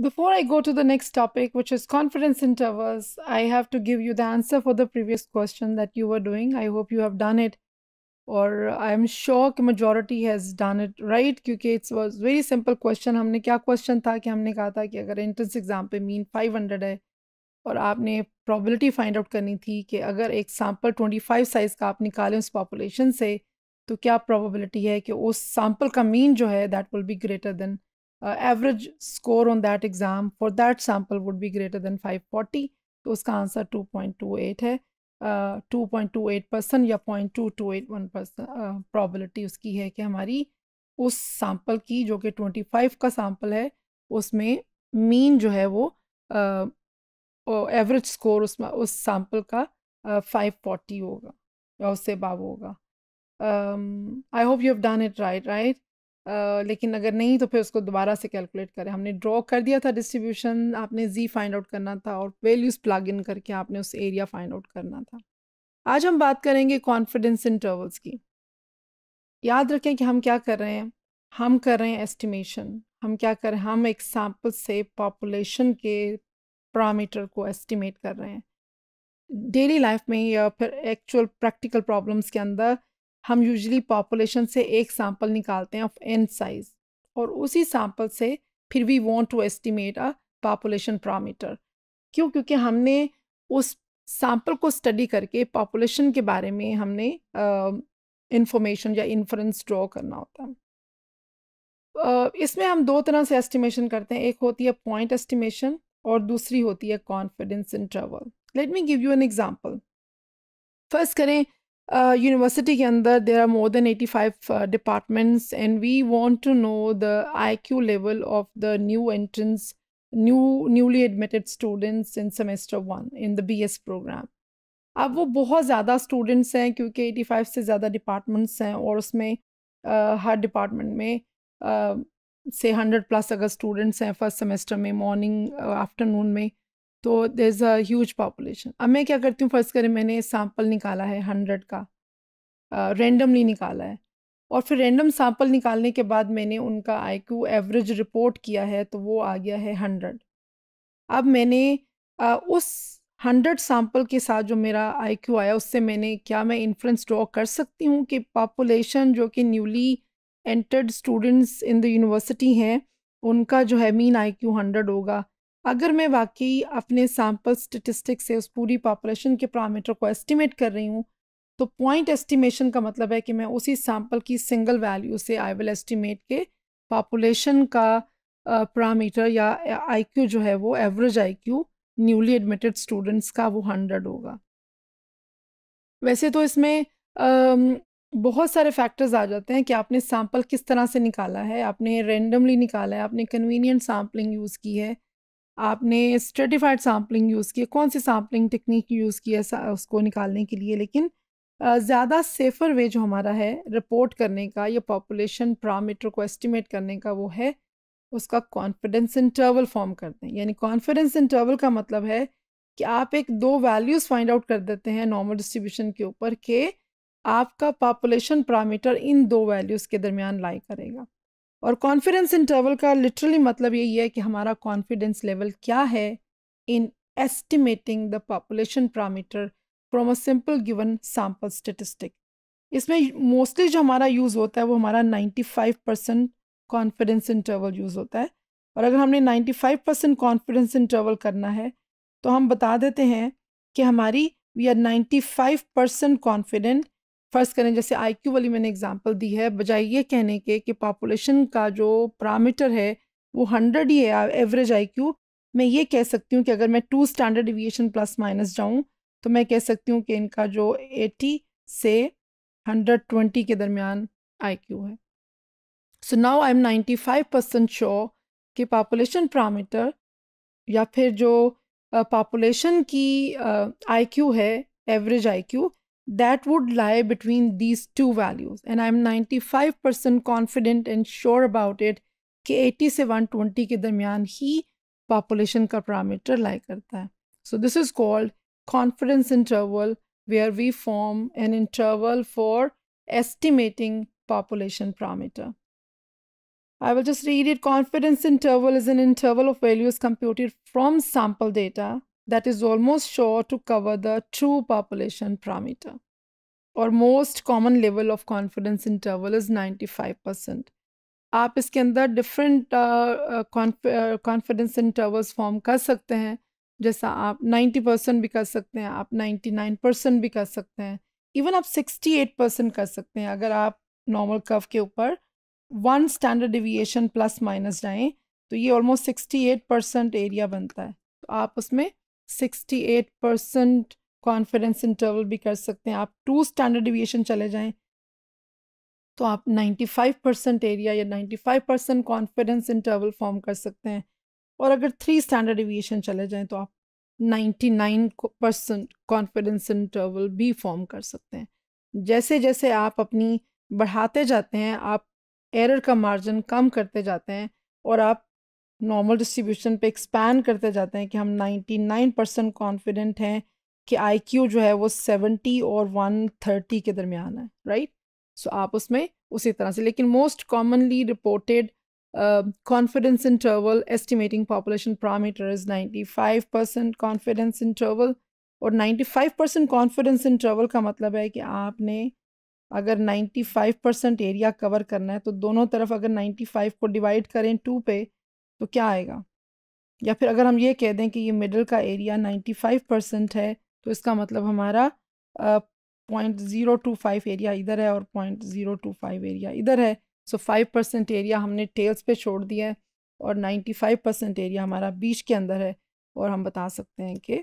before I go to the next topic, which is confidence intervals, I have to give you the answer for the previous question that you were doing. I hope you have done it, or I am sure कि majority has done it right because it was a very simple question. हमने क्या question था कि हमने कहा था कि अगर entrance exam पे mean 500 है और आपने probability find out करनी थी कि अगर एक sample 25 size का आप निकालें उस population से तो क्या probability है कि उस sample का mean जो है that will be greater than 500 uh, average score on that exam for that sample would be greater than 540 तो उसका आंसर 2.28 है two point two eight percent या point two two eight one percent probability उसकी है कि हमारी उस sample की जो कि ट्वेंटी फाइव का सैंपल है उसमें मीन जो है वो एवरेज uh, स्कोर उसमें उस सैंपल का फाइव uh, फोर्टी होगा या उससे बाब होगा I hope you have done it right right लेकिन अगर नहीं तो फिर उसको दोबारा से कैलकुलेट करें। हमने ड्रॉ कर दिया था डिस्ट्रीब्यूशन, आपने ज़ी फाइंड आउट करना था और वैल्यूज़ प्लग इन करके आपने उस एरिया फाइंड आउट करना था। आज हम बात करेंगे कॉन्फिडेंस इंटरवल्स की। याद रखें कि हम क्या कर रहे हैं, हम कर रहे हैं एस्टिमेशन। हम क्या कर रहे हैं, हम एक सैम्पल से पॉपुलेशन के पैरामीटर को एस्टिमेट कर रहे हैं। डेली लाइफ में या फिर एक्चुअल प्रैक्टिकल प्रॉब्लम्स के अंदर हम यूजली पॉपुलेशन से एक सैम्पल निकालते हैं ऑफ एन साइज और उसी सैम्पल से फिर we want to estimate a population parameter क्यों क्योंकि हमने उस सैम्पल को स्टडी करके पॉपुलेशन के बारे में हमने इंफॉर्मेशन uh, या इन्फ्रेंस ड्रॉ करना होता है uh, इसमें हम दो तरह से एस्टिमेशन करते हैं एक होती है पॉइंट एस्टिमेशन और दूसरी होती है confidence interval let me give you an example first करें यूनिवर्सिटी के अंदर there are more than eighty five departments and we want to know the I Q level of the new entrance new newly admitted students in semester one in the B S program अब वो बहुत ज़्यादा students हैं क्योंकि eighty five से ज़्यादा departments हैं और उसमें uh, हर डिपार्टमेंट में आ, uh, से हंड्रेड प्लस अगर स्टूडेंट्स हैं फर्स्ट सेमेस्टर में मॉर्निंग आफ्टरनून uh, में तो there is a huge population अब मैं क्या करती हूँ फर्स्ट करें मैंने सैम्पल निकाला है हंड्रेड का रेंडमली uh, निकाला है और फिर रेंडम सैम्पल निकालने के बाद मैंने उनका आईक्यू एवरेज रिपोर्ट किया है तो वो आ गया है हंड्रेड अब मैंने uh, उस हंड्रेड सैम्पल के साथ जो मेरा आईक्यू आया उससे मैंने क्या मैं इन्फ्लुंस ड्रॉ कर सकती हूँ कि पॉपुलेशन जो कि newly entered students in the university हैं उनका जो है मीन क्यू हंड्रेड होगा अगर मैं वाकई अपने सैम्पल स्टेटिस्टिक से उस पूरी पॉपुलेशन के पैरामीटर को एस्टिमेट कर रही हूँ तो पॉइंट एस्टिमेशन का मतलब है कि मैं उसी सैम्पल की सिंगल वैल्यू से आई विल एस्टिमेट के पॉपुलेशन का पैरामीटर uh, या आईक्यू जो है वो average IQ newly admitted students का वो हंड्रेड होगा वैसे तो इसमें uh, बहुत सारे फैक्टर्स आ जाते हैं कि आपने सैम्पल किस तरह से निकाला है आपने रेंडमली निकाला है आपने कन्वीनियंट सैम्पलिंग यूज़ की है आपने स्ट्रेटिफाइड सैम्पलिंग यूज़ की कौन सी सैम्पलिंग टेक्निक यूज़ की है उसको निकालने के लिए लेकिन ज़्यादा सेफ़र वे जो हमारा है रिपोर्ट करने का या पॉपुलेशन पैरामीटर को एस्टिमेट करने का वो है उसका कॉन्फिडेंस इंटरवल फॉर्म कर दें यानी कॉन्फिडेंस इंटरवल का मतलब है कि आप एक दो वैल्यूज़ फाइंड आउट कर देते हैं नॉर्मल डिस्ट्रीब्यूशन के ऊपर के आपका पॉपुलेशन पैरामीटर इन दो वैल्यूज़ के दरमियान लाई करेगा और कॉन्फिडेंस इंटरवल का लिटरली मतलब यही है कि हमारा कॉन्फिडेंस लेवल क्या है in estimating the population parameter from a simple given sample statistic इसमें मोस्टली जो हमारा यूज़ होता है वो हमारा 95 परसेंट कॉन्फिडेंस इंटरवल यूज़ होता है और अगर हमने 95 परसेंट कॉन्फिडेंस इंटरवल करना है तो हम बता देते हैं कि हमारी वी आर 95 परसेंट कॉन्फिडेंट फ़र्ज़ करें जैसे आईक्यू वाली मैंने एग्जांपल दी है बजाय ये कहने के कि पॉपुलेशन का जो पैरामीटर है वो हंड्रेड ही है एवरेज आईक्यू मैं ये कह सकती हूँ कि अगर मैं two standard deviation plus minus जाऊँ तो मैं कह सकती हूँ कि इनका जो एटी से हंड्रेड ट्वेंटी के दरमियान क्यू है so now I am ninety five percent sure कि पॉपुलेशन पैरामीटर या फिर जो पॉपुलेशन की आई uh, है average I that would lie between these two values. And I'm 95% confident and sure about it कि 80 से 120 के दरमियान ही population का parameter lie करता है So this is called confidence interval, where we form an interval for estimating population parameter. I will just read it. Confidence interval is an interval of values computed from sample data that is almost sure to cover the true population parameter और most common level of confidence interval is 95 percent आप इसके अंदर different confidence intervals form कर सकते हैं जैसा आप 90 percent भी कर सकते हैं आप 99 परसेंट भी कर सकते हैं इवन आप 68 परसेंट कर सकते हैं अगर आप नॉर्मल कर्व के ऊपर one standard deviation plus minus जाएं तो ये ऑलमोस्ट 68 परसेंट एरिया बनता है तो आप उसमें sixty eight percent confidence interval भी कर सकते हैं आप टू स्टैंडर्ड डिविएशन चले जाएं तो आप नाइन्टी फाइव परसेंट एरिया या five percent confidence interval form कर सकते हैं और अगर थ्री स्टैंडर्ड डिविएशन चले जाएं तो आप नाइन परसेंट कॉन्फिडेंस इंटरवल भी फॉर्म कर सकते हैं जैसे जैसे आप अपनी बढ़ाते जाते हैं आप एरर का मार्जिन कम करते जाते हैं और आप नॉर्मल डिस्ट्रीब्यूशन पे एक्सपैंड करते जाते हैं कि हम 99 परसेंट कॉन्फिडेंट हैं कि आईक्यू जो है वो 70 और 130 के दरमियान है राइट सो so, आप उसमें उसी तरह से लेकिन most commonly reported confidence interval estimating population parameter is ninety percent confidence interval और 95 परसेंट कॉन्फिडेंस इंटरवल का मतलब है कि आपने अगर 95 परसेंट एरिया कवर करना है तो दोनों तरफ अगर 95 को डिवाइड करें टू पे तो क्या आएगा या फिर अगर हम ये कह दें कि ये मिडल का एरिया 95 परसेंट है तो इसका मतलब हमारा point zero two five area इधर है और point zero two five area इधर है सो फाइव परसेंट एरिया हमने टेल्स पे छोड़ दिया है और नाइन्टी फाइव परसेंट एरिया हमारा बीच के अंदर है और हम बता सकते हैं कि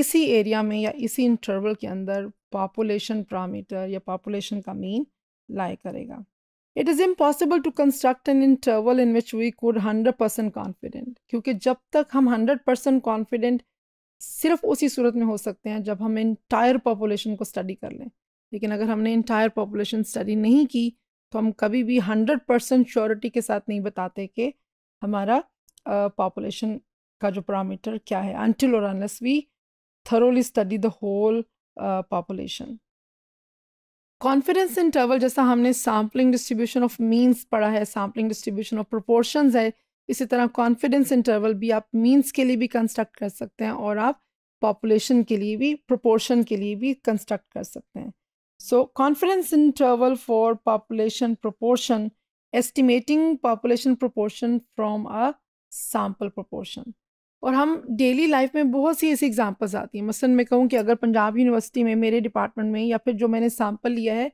इसी एरिया में या इसी इंटरवल के अंदर पॉपुलेशन पैरामीटर या पॉपुलेशन का मीन लाई करेगा it is impossible to construct an interval in which we could hundred percent confident क्योंकि जब तक हम हंड्रेड परसेंट कॉन्फिडेंट सिर्फ उसी सूरत में हो सकते हैं जब हम इंटायर पॉपुलेशन को स्टडी कर लें लेकिन अगर हमने इंटायर पॉपुलेशन स्टडी नहीं की तो हम कभी भी हंड्रेड परसेंट श्योरिटी के साथ नहीं बताते कि हमारा पॉपुलेशन uh, का जो पैरामीटर क्या है अनटिल और unless we thoroughly study the whole population confidence interval जैसा हमने सैम्पलिंग डिस्ट्रीब्यूशन ऑफ मीन्स पढ़ा है सैम्पलिंग डिस्ट्रीब्यूशन ऑफ प्रोपोर्शंस है इसी तरह कॉन्फिडेंस इंटरवल भी आप मीन्स के लिए भी कंस्ट्रक्ट कर सकते हैं और आप पॉपुलेशन के लिए भी प्रोपोर्शन के लिए भी कंस्ट्रक्ट कर सकते हैं so confidence interval for population proportion estimating population proportion from a sample proportion और हम डेली लाइफ में बहुत सी ऐसी एग्जांपल्स आती हैं मसलन मैं कहूँ कि अगर पंजाब यूनिवर्सिटी में मेरे डिपार्टमेंट में या फिर जो मैंने सैम्पल लिया है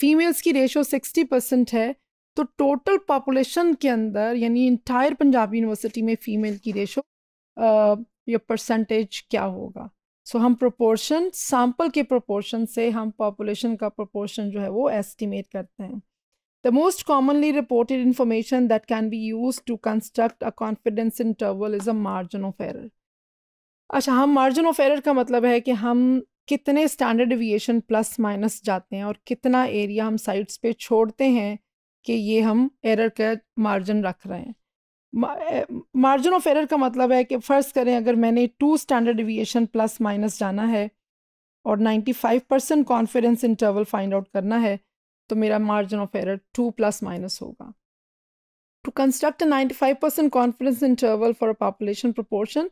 फीमेल्स की रेशो सिक्सटी परसेंट है तो टोटल पॉपुलेशन के अंदर यानी इंटायर पंजाब यूनिवर्सिटी में फ़ीमेल की रेशो या परसेंटेज क्या होगा सो so, हम प्रोपोर्शन सैम्पल के प्रोपोर्शन से हम पॉपुलेशन का प्रोपोर्शन जो है वो एस्टिमेट करते हैं The most commonly reported information that can be used to construct a confidence interval is a margin of error. अच्छा हम margin of error का मतलब है कि हम कितने standard deviation plus minus जाते हैं और कितना area हम sides पे छोड़ते हैं कि ये हम error का margin रख रहे हैं margin of error का मतलब है कि फ़र्ज़ करें अगर मैंने two standard deviation plus minus जाना है और 95 percent confidence interval find out करना है तो मेरा margin of error two plus minus होगा to construct ninety five percent confidence interval for population proportion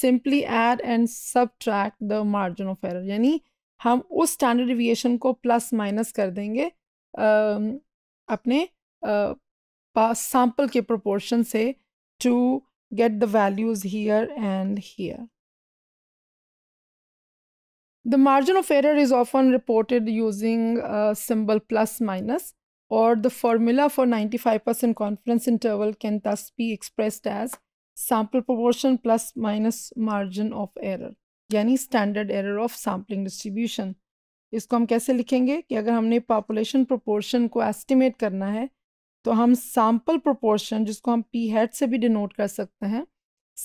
simply add and subtract the margin of error यानी हम उस स्टैंडर्ड डिविएशन को plus minus कर देंगे uh, अपने सैम्पल uh, के proportion से to get the values here and here The margin of error is often reported using a symbol plus minus or the formula for 95% confidence interval can thus be expressed as sample proportion plus minus margin of error यानी standard error of sampling distribution इसको हम कैसे लिखेंगे कि अगर हमने population proportion को estimate करना है तो हम सैम्पल प्रोपोर्शन जिसको हम पी हेड से भी डिनोट कर सकते हैं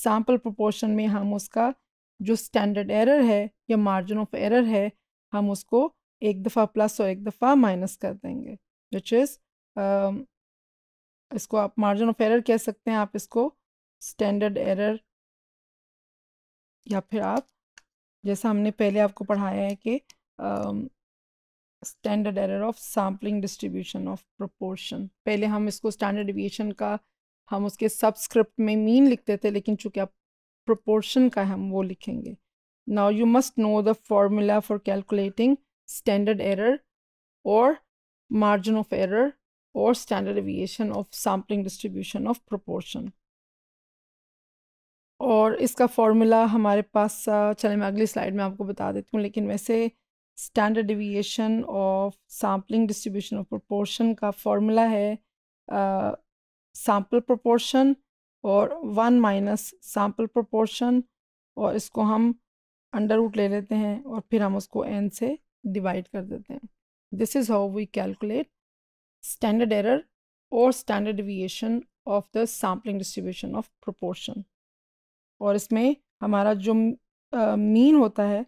सैम्पल प्रोपोर्शन में हम उसका जो स्टैंडर्ड एरर है या मार्जिन ऑफ एरर है हम उसको एक दफ़ा प्लस और एक दफ़ा माइनस कर देंगे विच इज़ um, इसको आप मार्जिन ऑफ एरर कह सकते हैं आप इसको स्टैंडर्ड एरर या फिर आप जैसा हमने पहले आपको पढ़ाया है कि standard error of sampling distribution of proportion पहले हम इसको स्टैंडर्ड डिविएशन का हम उसके सबस्क्रिप्ट में मीन लिखते थे लेकिन चूंकि आप प्रोपोर्शन का हम वो लिखेंगे now you must know the formula for calculating standard error और मार्जिन ऑफ एरर और standard deviation of sampling distribution of proportion और इसका फॉर्मूला हमारे पास चले मैं अगली स्लाइड में आपको बता देती हूँ लेकिन वैसे standard deviation of sampling distribution of proportion का फॉर्मूला है सैम्पल प्रोपोर्शन और वन माइनस सैम्पल प्रोपोर्शन और इसको हम अंडर रूट ले लेते हैं और फिर हम उसको एन से डिवाइड कर देते हैं this is how we calculate standard error और standard deviation of the sampling distribution of proportion और इसमें हमारा जो मीन uh, होता है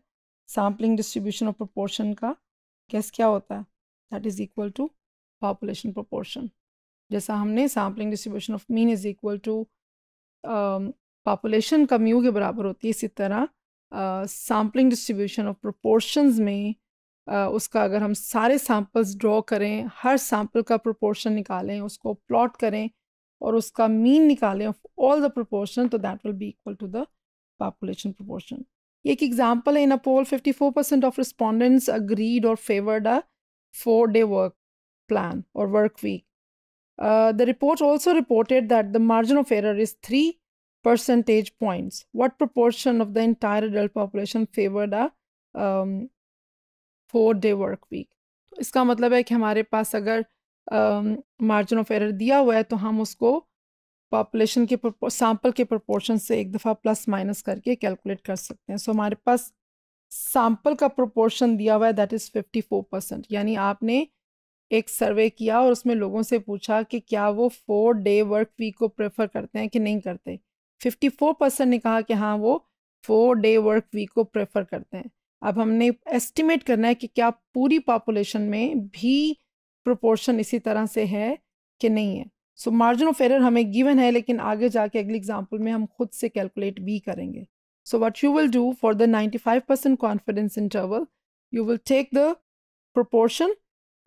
सैम्पलिंग डिस्ट्रीब्यूशन ऑफ प्रोपोर्शन का कैस क्या होता है that is equal to population proportion जैसा हमने sampling distribution of mean is equal to population mu के बराबर होती है इसी तरह सैम्पलिंग डिस्ट्रीब्यूशन ऑफ प्रोपोर्शंस में uh, उसका अगर हम सारे सैम्पल्स ड्रॉ करें हर सैम्पल का प्रोपोर्शन निकालें उसको प्लॉट करें और उसका मीन निकालें ऑफ ऑल द प्रोपोर्शन तो that will be equal to the population proportion एक एग्जाम्पल है in a poll 54 percent of respondents agreed और favored a four day work plan और work week Uh, the report also reported that the margin of error is 3 percentage points. What proportion of the entire adult population favored a um, four day work week इसका मतलब है कि हमारे पास अगर margin of error दिया हुआ है तो हम उसको पॉपुलेशन के सैंपल के प्रोपोर्शन से एक दफ़ा प्लस माइनस करके कैलकुलेट कर सकते हैं सो so, हमारे पास सैंपल का प्रोपोर्शन दिया हुआ है that is fifty four percent यानी आपने एक सर्वे किया और उसमें लोगों से पूछा कि क्या वो फोर डे वर्क वीक को प्रेफर करते हैं कि नहीं करते फिफ्टी फोर परसेंट ने कहा कि हाँ वो फोर डे वर्क वीक को प्रेफर करते हैं अब हमने एस्टिमेट करना है कि क्या पूरी पॉपुलेशन में भी प्रोपोर्शन इसी तरह से है कि नहीं है सो मार्जिन ऑफ एरर हमें गिवन है लेकिन आगे जाके अगली एग्जाम्पल में हम खुद से कैलकुलेट भी करेंगे so what you will do for the ninety five percent confidence interval you will take the proportion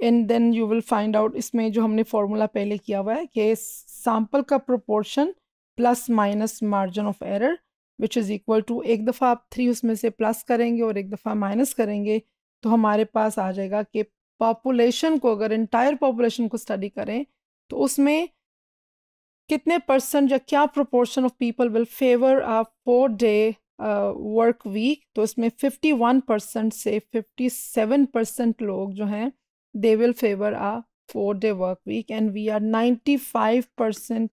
and then you will find out इसमें जो हमने फॉर्मूला पहले किया हुआ है कि सैम्पल का proportion plus minus margin of error which is equal to एक दफ़ा आप थ्री उसमें से प्लस करेंगे और एक दफ़ा माइनस करेंगे तो हमारे पास आ जाएगा कि पॉपुलेशन को अगर इंटायर पॉपुलेशन को स्टडी करें तो उसमें कितने परसेंट या क्या proportion of people will favour a four day work week तो इसमें 51 परसेंट से 57 परसेंट लोग जो हैं they will favor a four day work week. And we are 95%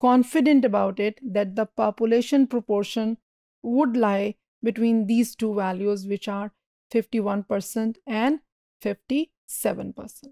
confident about it that the population proportion would lie between these two values, which are 51% and 57%.